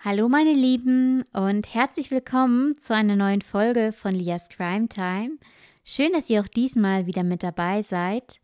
Hallo meine Lieben und herzlich willkommen zu einer neuen Folge von Lias Crime Time. Schön, dass ihr auch diesmal wieder mit dabei seid.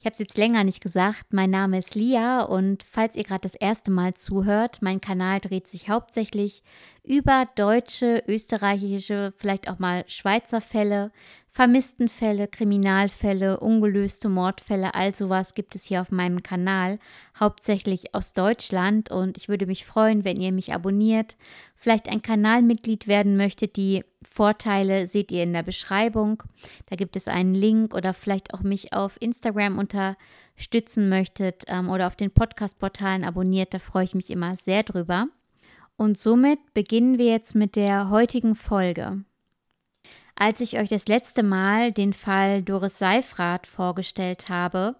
Ich habe es jetzt länger nicht gesagt, mein Name ist Lia und falls ihr gerade das erste Mal zuhört, mein Kanal dreht sich hauptsächlich über deutsche, österreichische, vielleicht auch mal Schweizer Fälle, Vermisstenfälle, Kriminalfälle, ungelöste Mordfälle, all sowas gibt es hier auf meinem Kanal, hauptsächlich aus Deutschland und ich würde mich freuen, wenn ihr mich abonniert, vielleicht ein Kanalmitglied werden möchtet, die Vorteile seht ihr in der Beschreibung. Da gibt es einen Link oder vielleicht auch mich auf Instagram unterstützen möchtet ähm, oder auf den Podcast-Portalen abonniert. Da freue ich mich immer sehr drüber. Und somit beginnen wir jetzt mit der heutigen Folge. Als ich euch das letzte Mal den Fall Doris Seifrath vorgestellt habe,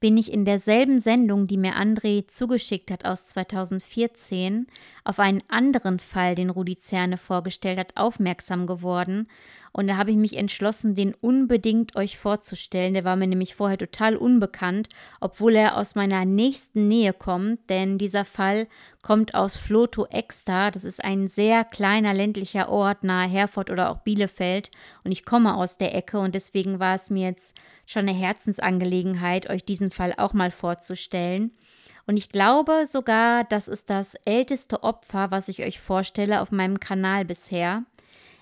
bin ich in derselben Sendung, die mir André zugeschickt hat aus 2014, auf einen anderen Fall, den Rudi Zerne vorgestellt hat, aufmerksam geworden. Und da habe ich mich entschlossen, den unbedingt euch vorzustellen. Der war mir nämlich vorher total unbekannt, obwohl er aus meiner nächsten Nähe kommt, denn dieser Fall kommt aus Floto Exter. Das ist ein sehr kleiner ländlicher Ort nahe Herford oder auch Bielefeld. Und ich komme aus der Ecke und deswegen war es mir jetzt schon eine Herzensangelegenheit, euch diesen Fall auch mal vorzustellen. Und ich glaube sogar, das ist das älteste Opfer, was ich euch vorstelle auf meinem Kanal bisher.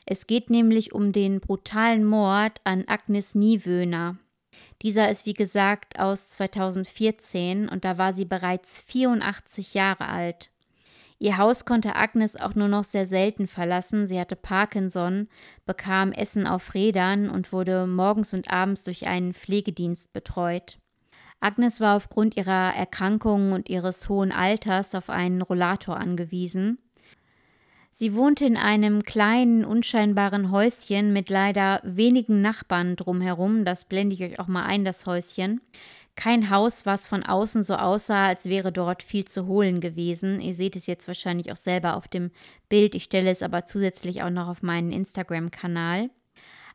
Es geht nämlich um den brutalen Mord an Agnes Niewöhner. Dieser ist wie gesagt aus 2014 und da war sie bereits 84 Jahre alt. Ihr Haus konnte Agnes auch nur noch sehr selten verlassen. Sie hatte Parkinson, bekam Essen auf Rädern und wurde morgens und abends durch einen Pflegedienst betreut. Agnes war aufgrund ihrer Erkrankungen und ihres hohen Alters auf einen Rollator angewiesen. Sie wohnte in einem kleinen, unscheinbaren Häuschen mit leider wenigen Nachbarn drumherum. Das blende ich euch auch mal ein, das Häuschen. Kein Haus, was von außen so aussah, als wäre dort viel zu holen gewesen. Ihr seht es jetzt wahrscheinlich auch selber auf dem Bild. Ich stelle es aber zusätzlich auch noch auf meinen Instagram-Kanal.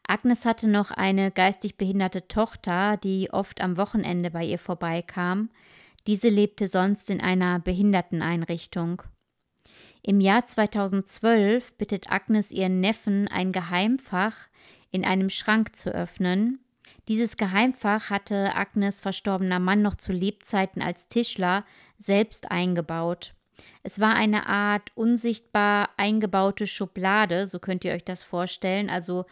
Agnes hatte noch eine geistig behinderte Tochter, die oft am Wochenende bei ihr vorbeikam. Diese lebte sonst in einer Behinderteneinrichtung. Im Jahr 2012 bittet Agnes ihren Neffen, ein Geheimfach in einem Schrank zu öffnen. Dieses Geheimfach hatte Agnes verstorbener Mann noch zu Lebzeiten als Tischler selbst eingebaut. Es war eine Art unsichtbar eingebaute Schublade, so könnt ihr euch das vorstellen. Also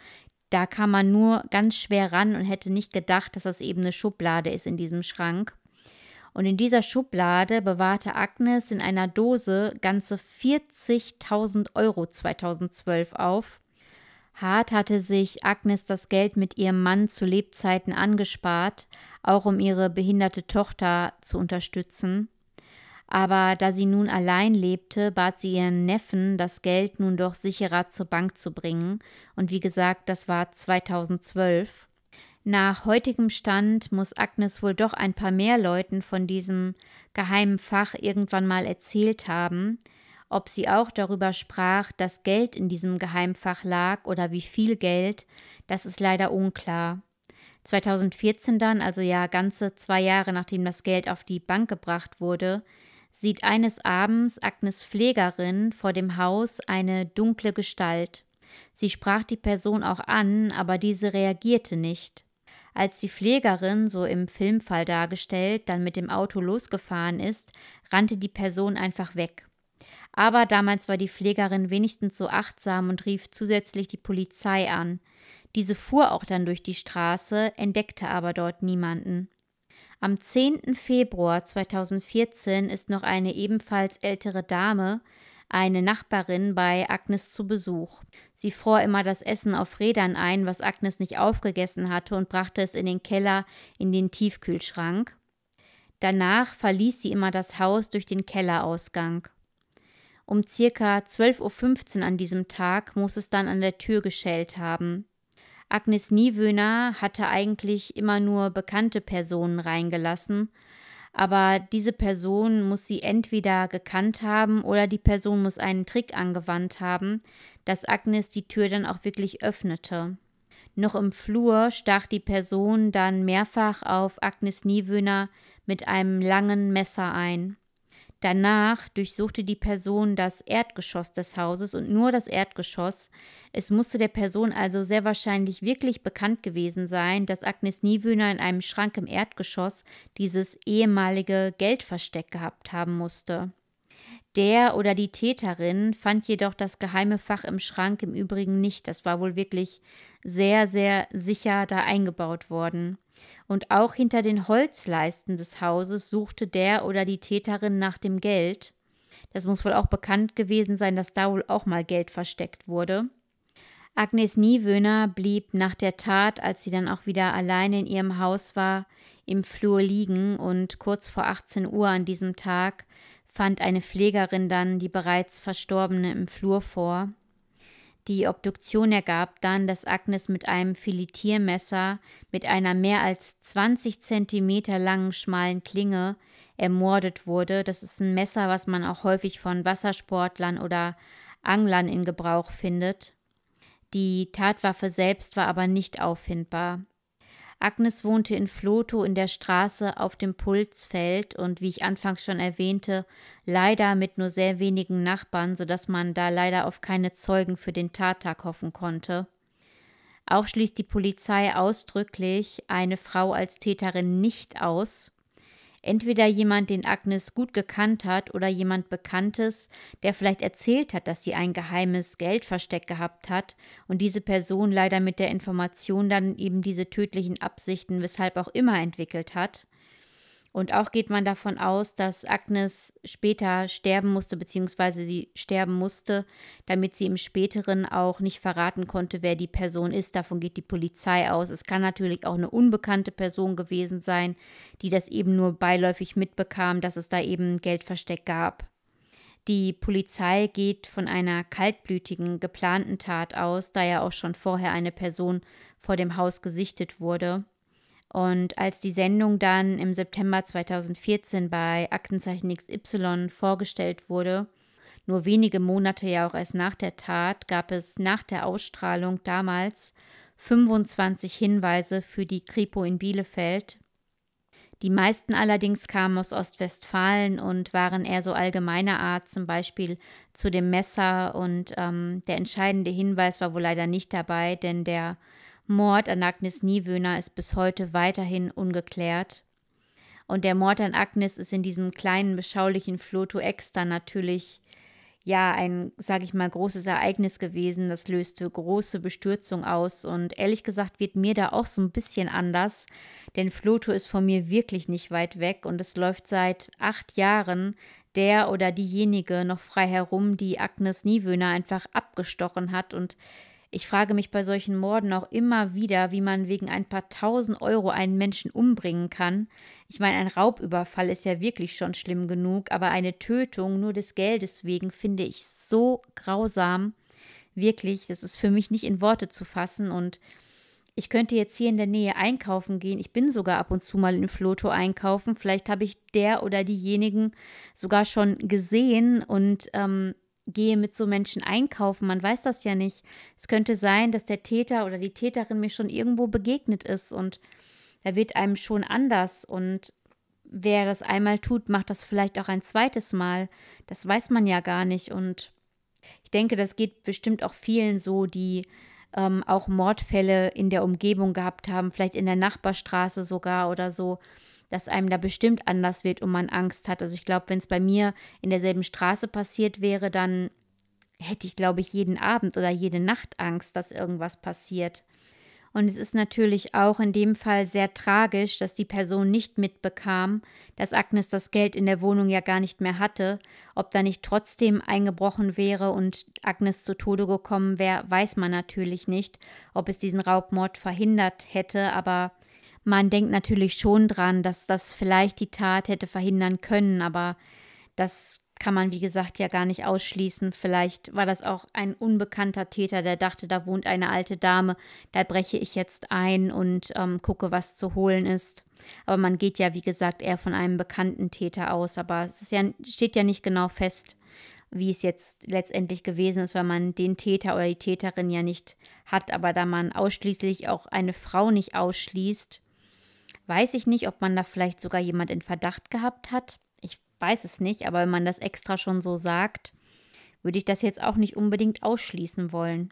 da kam man nur ganz schwer ran und hätte nicht gedacht, dass das eben eine Schublade ist in diesem Schrank. Und in dieser Schublade bewahrte Agnes in einer Dose ganze 40.000 Euro 2012 auf. Hart hatte sich Agnes das Geld mit ihrem Mann zu Lebzeiten angespart, auch um ihre behinderte Tochter zu unterstützen. Aber da sie nun allein lebte, bat sie ihren Neffen, das Geld nun doch sicherer zur Bank zu bringen. Und wie gesagt, das war 2012. Nach heutigem Stand muss Agnes wohl doch ein paar mehr Leuten von diesem geheimen Fach irgendwann mal erzählt haben, ob sie auch darüber sprach, dass Geld in diesem Geheimfach lag oder wie viel Geld, das ist leider unklar. 2014 dann, also ja ganze zwei Jahre nachdem das Geld auf die Bank gebracht wurde, sieht eines Abends Agnes Pflegerin vor dem Haus eine dunkle Gestalt. Sie sprach die Person auch an, aber diese reagierte nicht. Als die Pflegerin, so im Filmfall dargestellt, dann mit dem Auto losgefahren ist, rannte die Person einfach weg. Aber damals war die Pflegerin wenigstens so achtsam und rief zusätzlich die Polizei an. Diese fuhr auch dann durch die Straße, entdeckte aber dort niemanden. Am 10. Februar 2014 ist noch eine ebenfalls ältere Dame eine Nachbarin bei Agnes zu Besuch. Sie fror immer das Essen auf Rädern ein, was Agnes nicht aufgegessen hatte, und brachte es in den Keller in den Tiefkühlschrank. Danach verließ sie immer das Haus durch den Kellerausgang. Um circa 12.15 Uhr an diesem Tag muss es dann an der Tür geschellt haben. Agnes Niewöhner hatte eigentlich immer nur bekannte Personen reingelassen, aber diese Person muss sie entweder gekannt haben oder die Person muss einen Trick angewandt haben, dass Agnes die Tür dann auch wirklich öffnete. Noch im Flur stach die Person dann mehrfach auf Agnes Niewöhner mit einem langen Messer ein. Danach durchsuchte die Person das Erdgeschoss des Hauses und nur das Erdgeschoss. Es musste der Person also sehr wahrscheinlich wirklich bekannt gewesen sein, dass Agnes Niewöhner in einem Schrank im Erdgeschoss dieses ehemalige Geldversteck gehabt haben musste. Der oder die Täterin fand jedoch das geheime Fach im Schrank im Übrigen nicht. Das war wohl wirklich sehr, sehr sicher da eingebaut worden. Und auch hinter den Holzleisten des Hauses suchte der oder die Täterin nach dem Geld. Das muss wohl auch bekannt gewesen sein, dass da wohl auch mal Geld versteckt wurde. Agnes Niewöhner blieb nach der Tat, als sie dann auch wieder allein in ihrem Haus war, im Flur liegen und kurz vor 18 Uhr an diesem Tag fand eine Pflegerin dann die bereits Verstorbene im Flur vor. Die Obduktion ergab dann, dass Agnes mit einem Filetiermesser mit einer mehr als 20 Zentimeter langen schmalen Klinge ermordet wurde. Das ist ein Messer, was man auch häufig von Wassersportlern oder Anglern in Gebrauch findet. Die Tatwaffe selbst war aber nicht auffindbar. Agnes wohnte in Flotow in der Straße auf dem Pulsfeld und wie ich anfangs schon erwähnte, leider mit nur sehr wenigen Nachbarn, sodass man da leider auf keine Zeugen für den Tattag hoffen konnte. Auch schließt die Polizei ausdrücklich eine Frau als Täterin nicht aus. Entweder jemand, den Agnes gut gekannt hat oder jemand Bekanntes, der vielleicht erzählt hat, dass sie ein geheimes Geldversteck gehabt hat und diese Person leider mit der Information dann eben diese tödlichen Absichten weshalb auch immer entwickelt hat. Und auch geht man davon aus, dass Agnes später sterben musste, beziehungsweise sie sterben musste, damit sie im späteren auch nicht verraten konnte, wer die Person ist. Davon geht die Polizei aus. Es kann natürlich auch eine unbekannte Person gewesen sein, die das eben nur beiläufig mitbekam, dass es da eben Geldversteck gab. Die Polizei geht von einer kaltblütigen, geplanten Tat aus, da ja auch schon vorher eine Person vor dem Haus gesichtet wurde. Und als die Sendung dann im September 2014 bei Aktenzeichen XY vorgestellt wurde, nur wenige Monate ja auch erst nach der Tat, gab es nach der Ausstrahlung damals 25 Hinweise für die Kripo in Bielefeld. Die meisten allerdings kamen aus Ostwestfalen und waren eher so allgemeiner Art, zum Beispiel zu dem Messer. Und ähm, der entscheidende Hinweis war wohl leider nicht dabei, denn der Mord an Agnes Niewöhner ist bis heute weiterhin ungeklärt. Und der Mord an Agnes ist in diesem kleinen, beschaulichen Floto Exter natürlich ja ein, sage ich mal, großes Ereignis gewesen. Das löste große Bestürzung aus und ehrlich gesagt wird mir da auch so ein bisschen anders, denn Floto ist von mir wirklich nicht weit weg und es läuft seit acht Jahren der oder diejenige noch frei herum, die Agnes Niewöhner einfach abgestochen hat und ich frage mich bei solchen Morden auch immer wieder, wie man wegen ein paar tausend Euro einen Menschen umbringen kann. Ich meine, ein Raubüberfall ist ja wirklich schon schlimm genug, aber eine Tötung nur des Geldes wegen finde ich so grausam. Wirklich, das ist für mich nicht in Worte zu fassen und ich könnte jetzt hier in der Nähe einkaufen gehen. Ich bin sogar ab und zu mal in Floto einkaufen. Vielleicht habe ich der oder diejenigen sogar schon gesehen und ähm, gehe mit so Menschen einkaufen. Man weiß das ja nicht. Es könnte sein, dass der Täter oder die Täterin mir schon irgendwo begegnet ist und da wird einem schon anders. Und wer das einmal tut, macht das vielleicht auch ein zweites Mal. Das weiß man ja gar nicht. Und ich denke, das geht bestimmt auch vielen so, die ähm, auch Mordfälle in der Umgebung gehabt haben, vielleicht in der Nachbarstraße sogar oder so dass einem da bestimmt anders wird und man Angst hat. Also ich glaube, wenn es bei mir in derselben Straße passiert wäre, dann hätte ich, glaube ich, jeden Abend oder jede Nacht Angst, dass irgendwas passiert. Und es ist natürlich auch in dem Fall sehr tragisch, dass die Person nicht mitbekam, dass Agnes das Geld in der Wohnung ja gar nicht mehr hatte. Ob da nicht trotzdem eingebrochen wäre und Agnes zu Tode gekommen wäre, weiß man natürlich nicht. Ob es diesen Raubmord verhindert hätte, aber man denkt natürlich schon dran, dass das vielleicht die Tat hätte verhindern können, aber das kann man, wie gesagt, ja gar nicht ausschließen. Vielleicht war das auch ein unbekannter Täter, der dachte, da wohnt eine alte Dame, da breche ich jetzt ein und ähm, gucke, was zu holen ist. Aber man geht ja, wie gesagt, eher von einem bekannten Täter aus, aber es ja, steht ja nicht genau fest, wie es jetzt letztendlich gewesen ist, weil man den Täter oder die Täterin ja nicht hat. Aber da man ausschließlich auch eine Frau nicht ausschließt, weiß ich nicht, ob man da vielleicht sogar jemand in Verdacht gehabt hat. Ich weiß es nicht, aber wenn man das extra schon so sagt, würde ich das jetzt auch nicht unbedingt ausschließen wollen.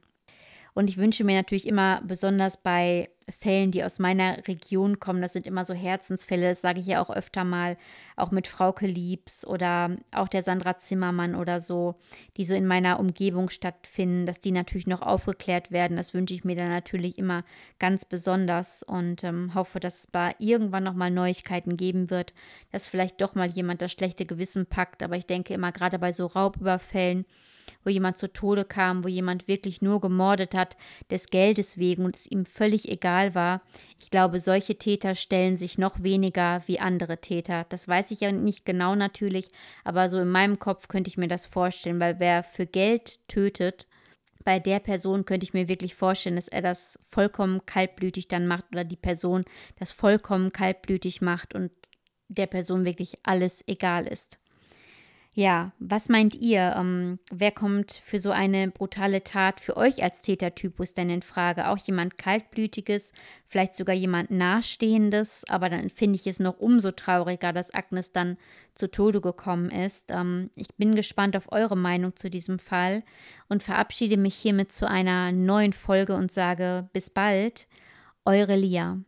Und ich wünsche mir natürlich immer besonders bei Fällen, die aus meiner Region kommen. Das sind immer so Herzensfälle, das sage ich ja auch öfter mal, auch mit Frauke Liebs oder auch der Sandra Zimmermann oder so, die so in meiner Umgebung stattfinden, dass die natürlich noch aufgeklärt werden. Das wünsche ich mir dann natürlich immer ganz besonders und ähm, hoffe, dass es da irgendwann nochmal Neuigkeiten geben wird, dass vielleicht doch mal jemand das schlechte Gewissen packt. Aber ich denke immer gerade bei so Raubüberfällen, wo jemand zu Tode kam, wo jemand wirklich nur gemordet hat, des Geldes wegen und es ihm völlig egal legal war. Ich glaube, solche Täter stellen sich noch weniger wie andere Täter. Das weiß ich ja nicht genau natürlich, aber so in meinem Kopf könnte ich mir das vorstellen, weil wer für Geld tötet, bei der Person könnte ich mir wirklich vorstellen, dass er das vollkommen kaltblütig dann macht oder die Person das vollkommen kaltblütig macht und der Person wirklich alles egal ist. Ja, was meint ihr? Ähm, wer kommt für so eine brutale Tat für euch als Tätertypus denn in Frage? Auch jemand Kaltblütiges, vielleicht sogar jemand Nahestehendes, aber dann finde ich es noch umso trauriger, dass Agnes dann zu Tode gekommen ist. Ähm, ich bin gespannt auf eure Meinung zu diesem Fall und verabschiede mich hiermit zu einer neuen Folge und sage bis bald, eure Lia.